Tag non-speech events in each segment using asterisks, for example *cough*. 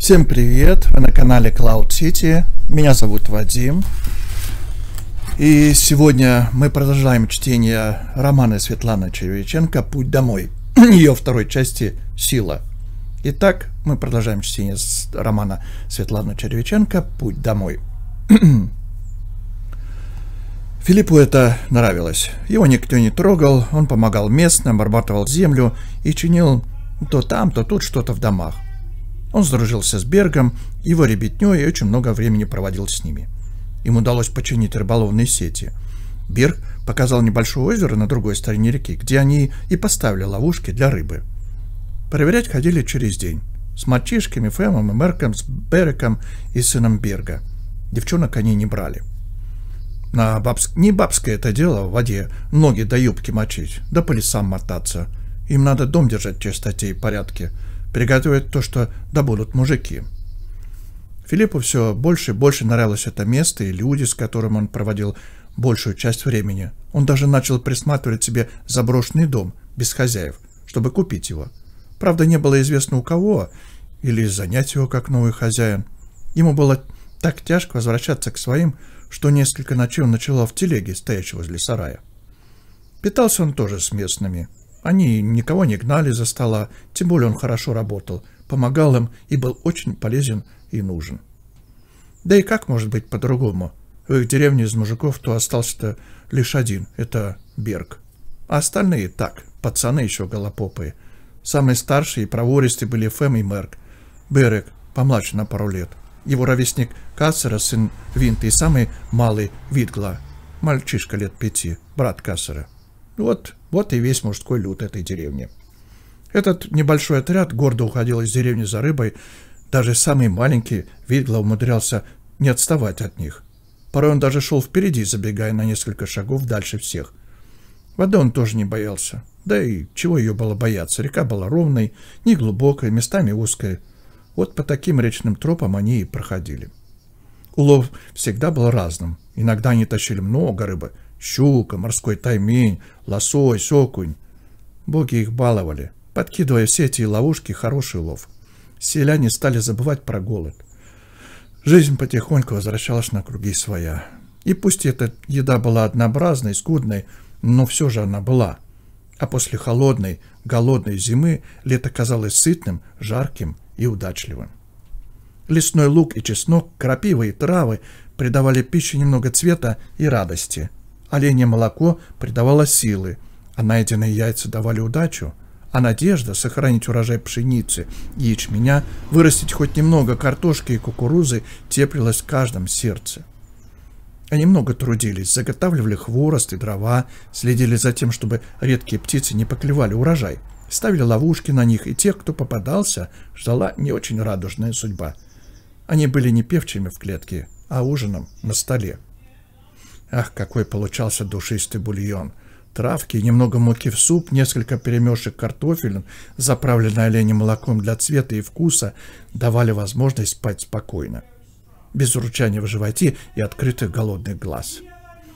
Всем привет! Вы на канале Cloud City. Меня зовут Вадим. И сегодня мы продолжаем чтение романа Светланы Черевиченко «Путь домой». *clears throat* Ее второй части «Сила». Итак, мы продолжаем чтение романа Светланы Черевиченко «Путь домой». *clears throat* Филиппу это нравилось. Его никто не трогал, он помогал местным, обрабатывал землю и чинил то там, то тут что-то в домах – он сдружился с Бергом, его ребятней и очень много времени проводил с ними. Им удалось починить рыболовные сети. Берг показал небольшое озеро на другой стороне реки, где они и поставили ловушки для рыбы. Проверять ходили через день. С мальчишками, Фэмом и Мерком, с Береком и сыном Берга. Девчонок они не брали. На бабск... Не бабское это дело в воде ноги до юбки мочить, да по лесам мотаться. Им надо дом держать в чистоте и порядке – приготовят то, что добудут мужики. Филиппу все больше и больше нравилось это место и люди, с которыми он проводил большую часть времени. Он даже начал присматривать себе заброшенный дом без хозяев, чтобы купить его. Правда, не было известно у кого или занять его как новый хозяин. Ему было так тяжко возвращаться к своим, что несколько ночей он ночевал в телеге, стоячего возле сарая. Питался он тоже с местными – они никого не гнали за стола, тем более он хорошо работал, помогал им и был очень полезен и нужен. Да и как может быть по-другому? В их деревне из мужиков то остался-то лишь один, это Берг. А остальные так, пацаны еще голопопые. Самые старшие и провористые были Фэм и Мерк. Берек помладше на пару лет. Его ровесник Кассера, сын Винта, и самый малый Витгла, мальчишка лет пяти, брат Кассера. Вот вот и весь мужской люд этой деревни. Этот небольшой отряд гордо уходил из деревни за рыбой. Даже самый маленький Вигла умудрялся не отставать от них. Порой он даже шел впереди, забегая на несколько шагов дальше всех. Воды он тоже не боялся. Да и чего ее было бояться? Река была ровной, неглубокой, местами узкой. Вот по таким речным тропам они и проходили. Улов всегда был разным. Иногда они тащили много рыбы – щука, морской таймень, лосось, окунь. Боги их баловали, подкидывая все эти ловушки хороший лов. Селяне стали забывать про голод. Жизнь потихоньку возвращалась на круги своя. И пусть эта еда была однообразной, скудной, но все же она была. А после холодной, голодной зимы лето казалось сытным, жарким и удачливым. Лесной лук и чеснок, крапивы и травы придавали пище немного цвета и радости – Оленье молоко придавало силы, а найденные яйца давали удачу, а надежда сохранить урожай пшеницы и ячменя, вырастить хоть немного картошки и кукурузы теплилась в каждом сердце. Они много трудились, заготавливали хворост и дрова, следили за тем, чтобы редкие птицы не поклевали урожай, ставили ловушки на них, и тех, кто попадался, ждала не очень радужная судьба. Они были не певчими в клетке, а ужином на столе. Ах, какой получался душистый бульон. Травки, немного муки в суп, несколько перемешек картофелин, заправленное оленем молоком для цвета и вкуса, давали возможность спать спокойно. Без урчания в животе и открытых голодных глаз.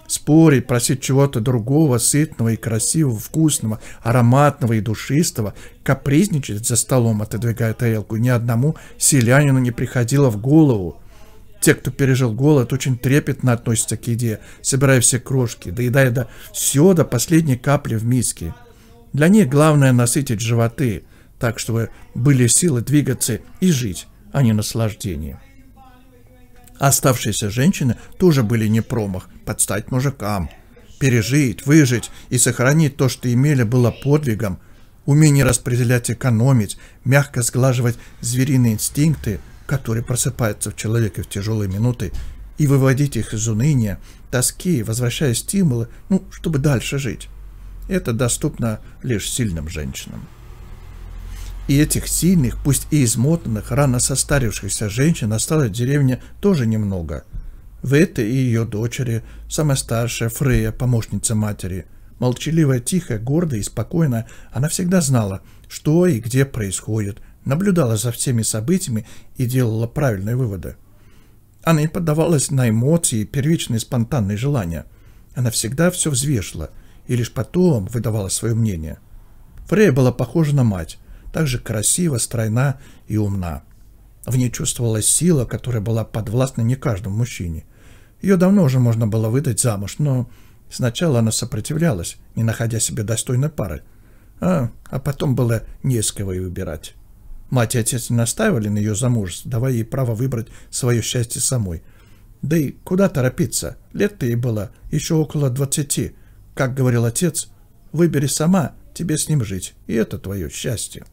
Спорить, просить чего-то другого, сытного и красивого, вкусного, ароматного и душистого, капризничать за столом, отодвигая тарелку, ни одному селянину не приходило в голову. Те, кто пережил голод, очень трепетно относятся к еде, собирая все крошки, доедая до все до последней капли в миске. Для них главное насытить животы, так чтобы были силы двигаться и жить, а не наслаждение. Оставшиеся женщины тоже были не промах, подстать мужикам. Пережить, выжить и сохранить то, что имели, было подвигом. Умение распределять, экономить, мягко сглаживать звериные инстинкты – которые просыпаются в человеке в тяжелые минуты, и выводить их из уныния, тоски, возвращая стимулы, ну, чтобы дальше жить. Это доступно лишь сильным женщинам. И этих сильных, пусть и измотанных, рано состарившихся женщин осталось в деревне тоже немного. В этой и ее дочери, самая старшая Фрея, помощница матери. Молчаливая, тихая, гордая и спокойная, она всегда знала, что и где происходит, наблюдала за всеми событиями и делала правильные выводы. Она не поддавалась на эмоции и первичные спонтанные желания. Она всегда все взвешивала и лишь потом выдавала свое мнение. Фрея была похожа на мать, также красива, стройна и умна. В ней чувствовалась сила, которая была подвластна не каждому мужчине. Ее давно уже можно было выдать замуж, но сначала она сопротивлялась, не находя себе достойной пары, а, а потом было не с кого и выбирать. Мать и отец не настаивали на ее замужество, давая ей право выбрать свое счастье самой. Да и куда торопиться? Лет-то ей было еще около двадцати. Как говорил отец, выбери сама, тебе с ним жить, и это твое счастье.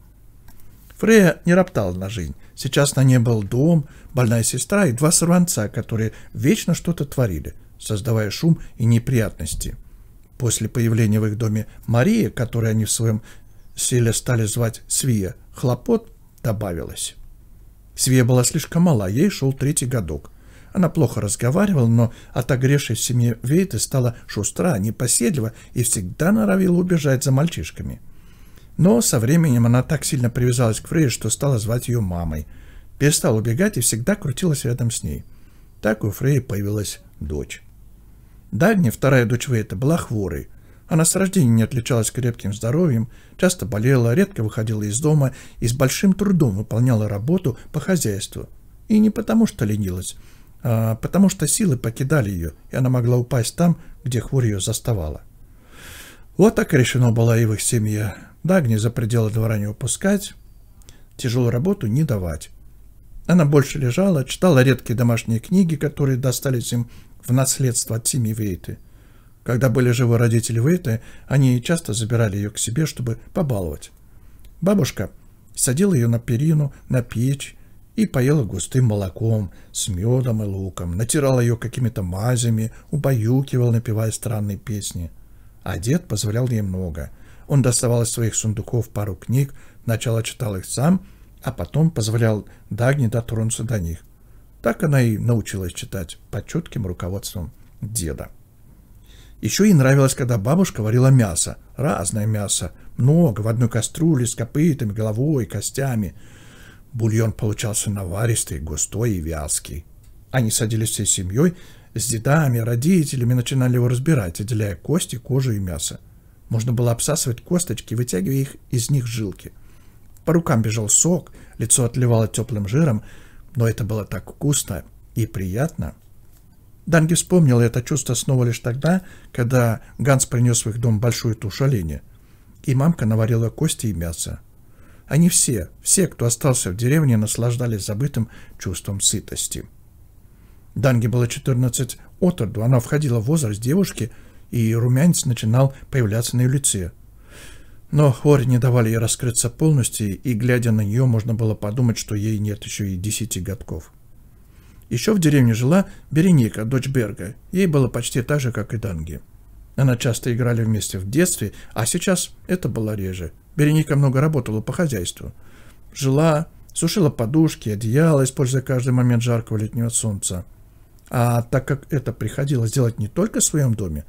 Фрея не роптала на жизнь. Сейчас на ней был дом, больная сестра и два сорванца, которые вечно что-то творили, создавая шум и неприятности. После появления в их доме Марии, которую они в своем селе стали звать Свия, хлопот добавилось. Свия была слишком мала, ей шел третий годок. Она плохо разговаривала, но от огрешей в семье Вейты стала шустра, непоседлива и всегда норовила убежать за мальчишками. Но со временем она так сильно привязалась к Фрейе, что стала звать ее мамой. Перестала убегать и всегда крутилась рядом с ней. Так у Фрейи появилась дочь. Дагни, вторая дочь Вейта, была хворой – она а с рождения не отличалась крепким здоровьем, часто болела, редко выходила из дома и с большим трудом выполняла работу по хозяйству. И не потому, что ленилась, а потому, что силы покидали ее, и она могла упасть там, где хворь ее заставала. Вот так решено было и в их семье. Дагни за пределы двора не упускать, тяжелую работу не давать. Она больше лежала, читала редкие домашние книги, которые достались им в наследство от семьи Вейты – когда были живы родители Вейты, они часто забирали ее к себе, чтобы побаловать. Бабушка садила ее на перину, на печь и поела густым молоком с медом и луком, натирала ее какими-то мазями, убаюкивал, напевая странные песни. А дед позволял ей много. Он доставал из своих сундуков пару книг, сначала читал их сам, а потом позволял Дагне дотронуться до них. Так она и научилась читать под четким руководством деда. Еще ей нравилось, когда бабушка варила мясо. Разное мясо. Много, в одной кастрюле, с копытами, головой, костями. Бульон получался наваристый, густой и вязкий. Они садились всей семьей, с дедами, родителями, начинали его разбирать, отделяя кости, кожу и мясо. Можно было обсасывать косточки, вытягивая их из них жилки. По рукам бежал сок, лицо отливало теплым жиром, но это было так вкусно и приятно. Данги вспомнил это чувство снова лишь тогда, когда Ганс принес в их дом большую тушу оленя, и мамка наварила кости и мясо. Они все, все, кто остался в деревне, наслаждались забытым чувством сытости. Данги было 14 от роду, она входила в возраст девушки, и румянец начинал появляться на ее лице. Но хори не давали ей раскрыться полностью, и, глядя на нее, можно было подумать, что ей нет еще и десяти годков. Еще в деревне жила Береника, дочь Берга. Ей было почти так же, как и Данги. Она часто играли вместе в детстве, а сейчас это было реже. Береника много работала по хозяйству. Жила, сушила подушки, одеяло, используя каждый момент жаркого летнего солнца. А так как это приходилось делать не только в своем доме,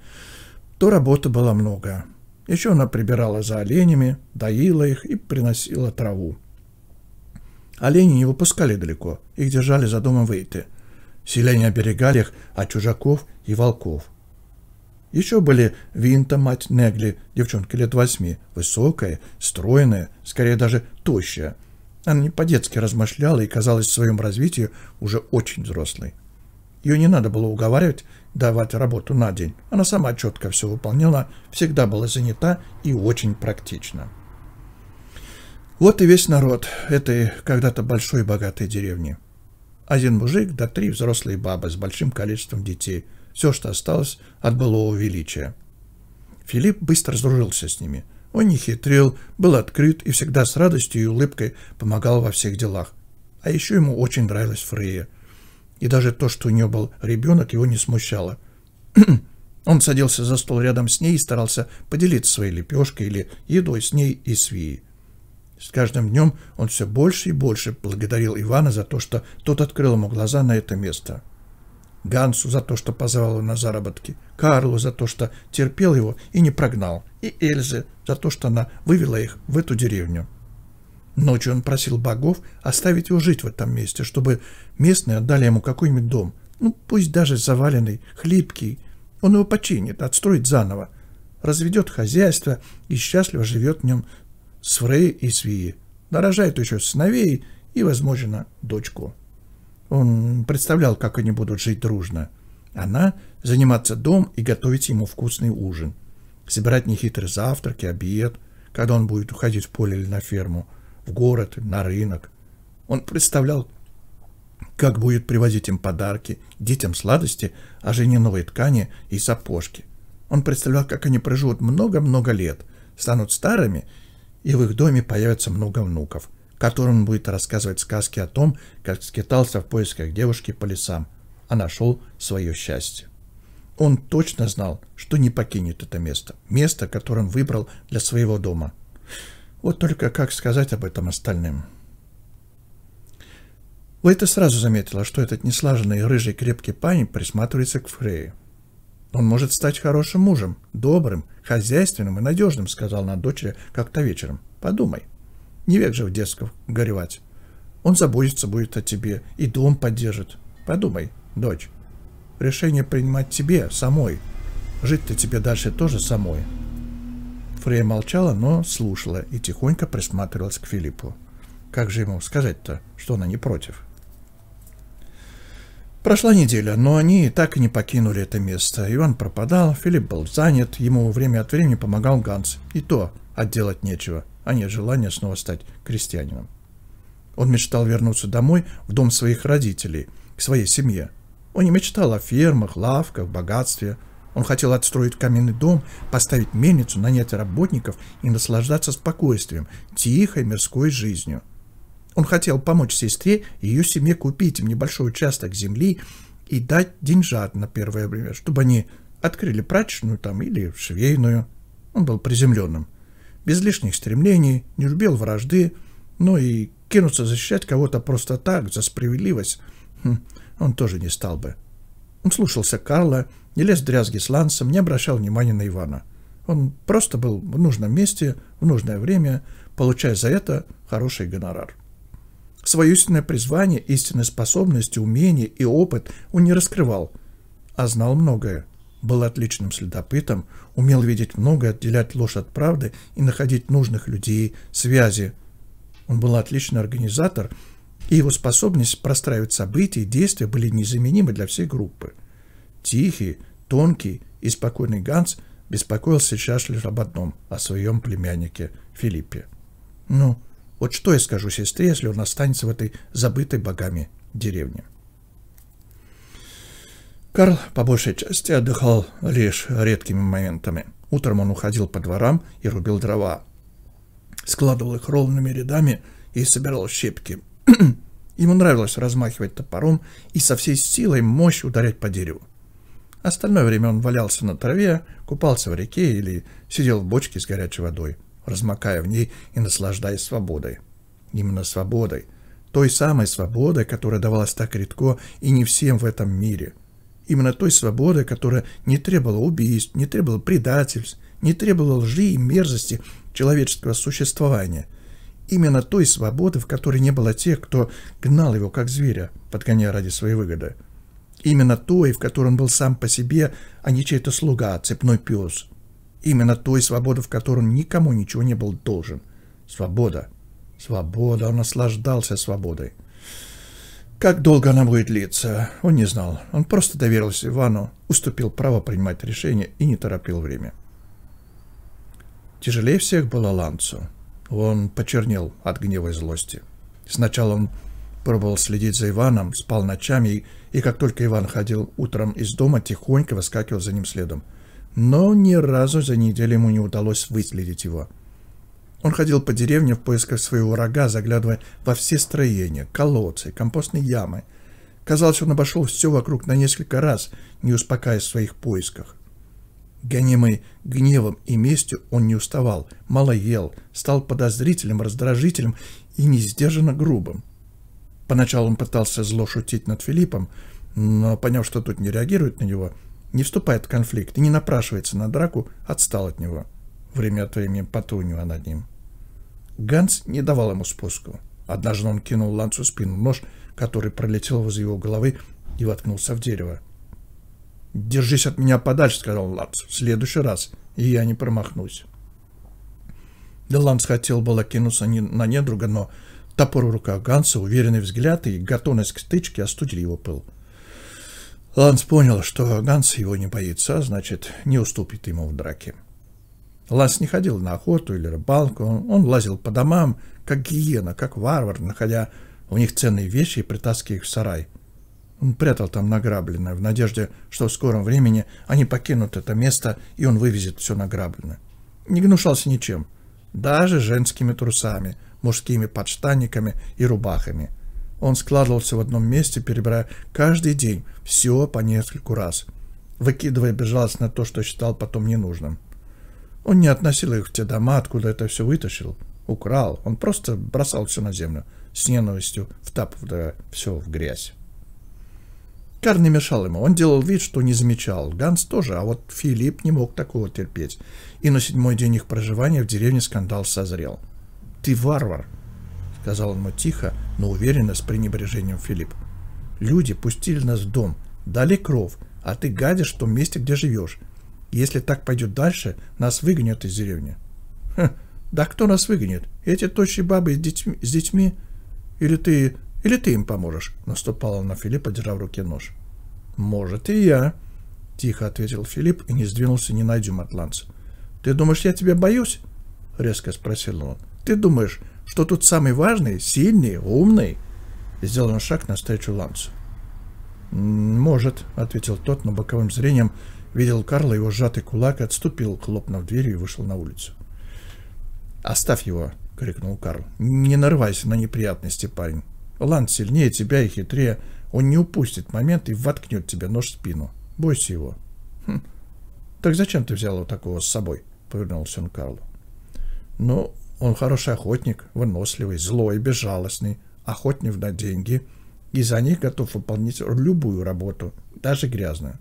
то работы было много. Еще она прибирала за оленями, доила их и приносила траву. Оленей не выпускали далеко, их держали за домом Вейты. Селяне оберегали их от чужаков и волков. Еще были Винта, мать Негли, девчонка лет восьми, высокая, стройная, скорее даже тощая. Она не по-детски размышляла и казалась в своем развитии уже очень взрослой. Ее не надо было уговаривать давать работу на день. Она сама четко все выполняла, всегда была занята и очень практична. Вот и весь народ этой когда-то большой богатой деревни. Один мужик да три взрослые бабы с большим количеством детей. Все, что осталось от былого величия. Филипп быстро сдружился с ними. Он не хитрил, был открыт и всегда с радостью и улыбкой помогал во всех делах. А еще ему очень нравилась Фрея. И даже то, что у нее был ребенок, его не смущало. *clears throat* Он садился за стол рядом с ней и старался поделиться своей лепешкой или едой с ней и свией. С каждым днем он все больше и больше благодарил Ивана за то, что тот открыл ему глаза на это место. Гансу за то, что позвал его на заработки, Карлу за то, что терпел его и не прогнал, и Эльзе за то, что она вывела их в эту деревню. Ночью он просил богов оставить его жить в этом месте, чтобы местные отдали ему какой-нибудь дом, ну пусть даже заваленный, хлипкий. Он его починит, отстроит заново, разведет хозяйство и счастливо живет в нем свої и свії. Нарожает еще сыновей и, возможно, дочку. Он представлял, как они будут жить дружно. Она заниматься дом и готовить ему вкусный ужин. Собирать нехитрый завтрак и обед, когда он будет уходить в поле или на ферму, в город, на рынок. Он представлял, как будет привозить им подарки, детям сладости, а жене новые ткани и сапожки. Он представлял, как они проживут много-много лет, станут старыми и в их доме появится много внуков, которым он будет рассказывать сказки о том, как скитался в поисках девушки по лесам, а нашел свое счастье. Он точно знал, что не покинет это место, место, которое он выбрал для своего дома. Вот только как сказать об этом остальным? Лейта сразу заметила, что этот неслаженный рыжий крепкий парень присматривается к Фрейе. Он может стать хорошим мужем, добрым, хозяйственным и надежным, сказал она дочери как-то вечером. Подумай. Не век же в детском горевать. Он заботится будет о тебе и дом поддержит. Подумай, дочь. Решение принимать тебе, самой. Жить-то тебе дальше тоже самой. Фрея молчала, но слушала и тихонько присматривалась к Филиппу. Как же ему сказать-то, что она не против?» Прошла неделя, но они так и не покинули это место. Иван пропадал, Филипп был занят, ему время от времени помогал Ганс. И то отделать нечего, а нет желания снова стать крестьянином. Он мечтал вернуться домой, в дом своих родителей, к своей семье. Он не мечтал о фермах, лавках, богатстве. Он хотел отстроить каменный дом, поставить мельницу, нанять работников и наслаждаться спокойствием, тихой мирской жизнью – он хотел помочь сестре и ее семье купить им небольшой участок земли и дать деньжат на первое время, чтобы они открыли прачечную там или швейную. Он был приземленным, без лишних стремлений, не любил вражды, но и кинуться защищать кого-то просто так, за справедливость, хм, он тоже не стал бы. Он слушался Карла, не лез в дрязги с Лансом, не обращал внимания на Ивана. Он просто был в нужном месте, в нужное время, получая за это хороший гонорар. Свое истинное призвание, истинные способности, умения и опыт он не раскрывал, а знал многое. Был отличным следопытом, умел видеть многое, отделять ложь от правды и находить нужных людей, связи. Он был отличный организатор, и его способность простраивать события и действия были незаменимы для всей группы. Тихий, тонкий и спокойный Ганс беспокоился сейчас лишь об одном – о своем племяннике Филиппе. «Ну, вот что я скажу сестре, если он останется в этой забытой богами деревне. Карл по большей части отдыхал лишь редкими моментами. Утром он уходил по дворам и рубил дрова. Складывал их ровными рядами и собирал щепки. *clears throat* Ему нравилось размахивать топором и со всей силой мощь ударять по дереву. Остальное время он валялся на траве, купался в реке или сидел в бочке с горячей водой размокая в ней и наслаждаясь свободой. Именно свободой. Той самой свободой, которая давалась так редко и не всем в этом мире. Именно той свободой, которая не требовала убийств, не требовала предательств, не требовала лжи и мерзости человеческого существования. Именно той свободы, в которой не было тех, кто гнал его как зверя, подгоняя ради своей выгоды. Именно той, в которой он был сам по себе, а не чей-то слуга, цепной пес – Именно той свободы, в которой никому ничего не был должен. Свобода. Свобода. Он наслаждался свободой. Как долго она будет длиться, он не знал. Он просто доверился Ивану, уступил право принимать решение и не торопил время. Тяжелее всех было Ланцу. Он почернел от гнева и злости. Сначала он пробовал следить за Иваном, спал ночами, и, и как только Иван ходил утром из дома, тихонько выскакивал за ним следом – но ни разу за неделю ему не удалось выследить его. Он ходил по деревне в поисках своего врага, заглядывая во все строения, колодцы, компостные ямы. Казалось, он обошел все вокруг на несколько раз, не успокаиваясь в своих поисках. Гонимый гневом и местью он не уставал, мало ел, стал подозрительным, раздражительным и несдержанно грубым. Поначалу он пытался зло шутить над Филиппом, но, поняв, что тут не реагирует на него, не вступает в конфликт и не напрашивается на драку, отстал от него. Время от времени потунивая над ним. Ганс не давал ему спуску. Однажды он кинул Лансу спину нож, который пролетел возле его головы и воткнулся в дерево. «Держись от меня подальше», — сказал Ланс, — «в следующий раз, и я не промахнусь». Да Ланс хотел было кинуться на недруга, но топор в руках Ганса, уверенный взгляд и готовность к стычке остудили его пыл. — Ланс понял, что Ганс его не боится, а значит, не уступит ему в драке. Ланс не ходил на охоту или рыбалку, он лазил по домам, как гиена, как варвар, находя у них ценные вещи и притаскивая их в сарай. Он прятал там награбленное, в надежде, что в скором времени они покинут это место, и он вывезет все награбленное. Не гнушался ничем, даже женскими трусами, мужскими подштанниками и рубахами – он складывался в одном месте, перебирая каждый день, все по нескольку раз, выкидывая безжалостно то, что считал потом ненужным. Он не относил их в те дома, откуда это все вытащил, украл. Он просто бросал все на землю, с ненавистью втапывая все в грязь. Кар не мешал ему. Он делал вид, что не замечал. Ганс тоже, а вот Филипп не мог такого терпеть. И на седьмой день их проживания в деревне скандал созрел. «Ты варвар!» — сказал ему тихо, но уверенно, с пренебрежением Филипп. «Люди пустили нас в дом, дали кров, а ты гадишь в том месте, где живешь. Если так пойдет дальше, нас выгонят из деревни». «Хм, да кто нас выгонит? Эти тощие бабы с детьми? С детьми? Или ты или ты им поможешь?» — наступал он на Филиппа, держа в руке нож. «Может, и я», — тихо ответил Филипп и не сдвинулся ни на дюйм атланца. «Ты думаешь, я тебя боюсь?» — резко спросил он. Ты думаешь, что тут самый важный, сильный, умный? Сделал он шаг навстречу Лансу. «Может», — ответил тот, но боковым зрением видел Карла, его сжатый кулак, отступил, хлопнув дверью и вышел на улицу. «Оставь его», — крикнул Карл. «Не нарывайся на неприятности, парень. Ланд сильнее тебя и хитрее. Он не упустит момент и воткнет тебе нож в спину. Бойся его». «Хм. Так зачем ты взял его такого с собой?» — повернулся он к Карлу. «Ну, он хороший охотник, выносливый, злой, безжалостный, охотник на деньги, и за них готов выполнить любую работу, даже грязную.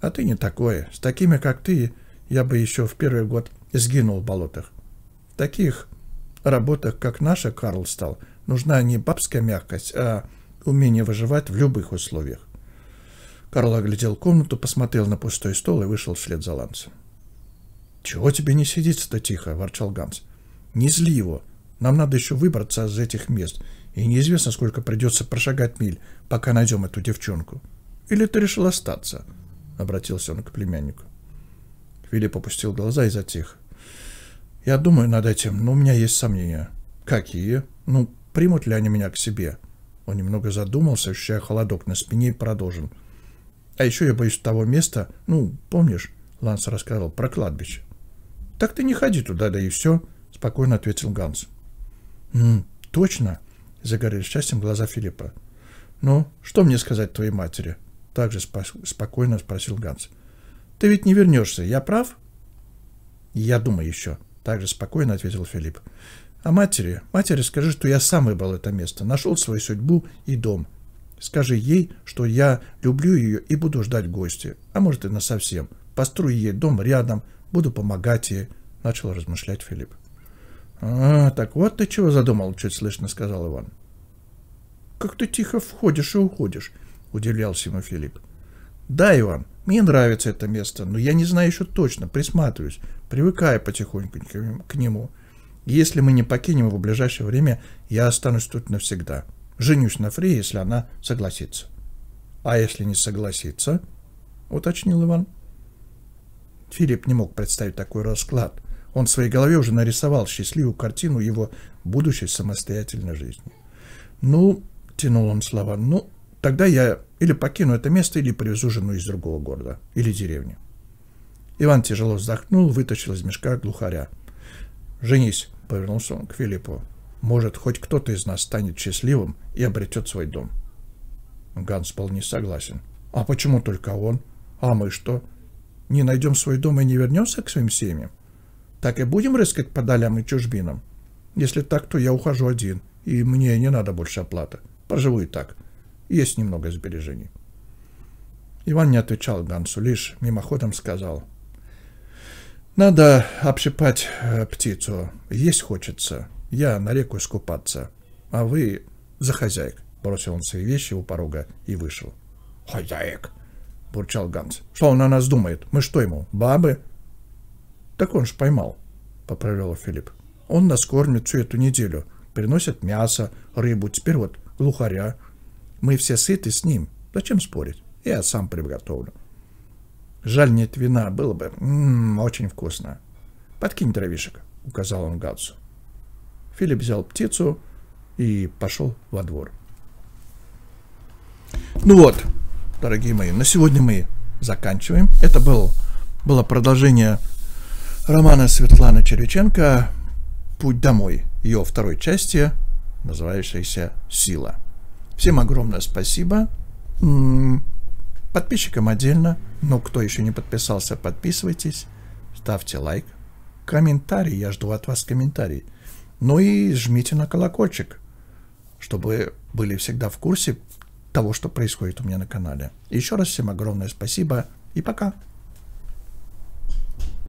А ты не такое. С такими, как ты, я бы еще в первый год сгинул в болотах. В таких работах, как наша, Карл стал, нужна не бабская мягкость, а умение выживать в любых условиях. Карл оглядел комнату, посмотрел на пустой стол и вышел вслед за Ланцем. «Чего тебе не сидится-то тихо?» – ворчал Ганс. «Не зли его. Нам надо еще выбраться из этих мест, и неизвестно, сколько придется прошагать миль, пока найдем эту девчонку. Или ты решил остаться?» – обратился он к племяннику. Филипп опустил глаза и затих. «Я думаю над этим, но у меня есть сомнения». «Какие? Ну, примут ли они меня к себе?» Он немного задумался, ощущая холодок на спине, и продолжил. «А еще я боюсь того места, ну, помнишь, Ланс рассказал про кладбище. «Так ты не ходи туда, да и все», — спокойно ответил Ганс. «М -м, «Точно?» — загорели счастьем глаза Филиппа. «Ну, что мне сказать твоей матери?» — также спо спокойно спросил Ганс. «Ты ведь не вернешься, я прав?» «Я думаю еще», — также спокойно ответил Филипп. «А матери? Матери скажи, что я сам выбрал это место, нашел свою судьбу и дом. Скажи ей, что я люблю ее и буду ждать гости, а может и на совсем построю ей дом рядом, буду помогать ей», — начал размышлять Филипп. «А, так вот ты чего задумал», — чуть слышно сказал Иван. «Как ты тихо входишь и уходишь», — удивлялся ему Филипп. «Да, Иван, мне нравится это место, но я не знаю еще точно, присматриваюсь, привыкая потихоньку к нему. Если мы не покинем его в ближайшее время, я останусь тут навсегда. Женюсь на Фри, если она согласится». «А если не согласится?» — уточнил Иван. — Филипп не мог представить такой расклад. Он в своей голове уже нарисовал счастливую картину его будущей самостоятельной жизни. «Ну», — тянул он слова, — «ну, тогда я или покину это место, или привезу жену из другого города или деревни». Иван тяжело вздохнул, вытащил из мешка глухаря. «Женись», — повернулся он к Филиппу. «Может, хоть кто-то из нас станет счастливым и обретет свой дом». Ганс был не согласен. «А почему только он? А мы что? не найдем свой дом и не вернемся к своим семьям? Так и будем рыскать по долям и чужбинам? Если так, то я ухожу один, и мне не надо больше оплаты. Проживу и так. Есть немного сбережений. Иван не отвечал Гансу, лишь мимоходом сказал. «Надо общипать э, птицу. Есть хочется. Я на реку искупаться. А вы за хозяек», — бросил он свои вещи у порога и вышел. «Хозяек», — бурчал Ганс. «Что он о нас думает? Мы что ему, бабы?» «Так он ж поймал», — поправил Филипп. «Он нас кормит всю эту неделю. Приносит мясо, рыбу, теперь вот глухаря. Мы все сыты с ним. Зачем спорить? Я сам приготовлю». «Жаль, нет вина, было бы. М м-м, -м, очень вкусно. Подкинь дровишек», — указал он Гансу. Филипп взял птицу и пошел во двор. Ну вот, дорогие мои, на сегодня мы заканчиваем. Это был, было продолжение романа Светланы Череченко «Путь домой», ее второй части, называющейся «Сила». Всем огромное спасибо. Подписчикам отдельно, но кто еще не подписался, подписывайтесь, ставьте лайк, комментарий, я жду от вас комментарий. Ну и жмите на колокольчик, чтобы были всегда в курсе того, что происходит у меня на канале. Еще раз всем огромное спасибо и пока.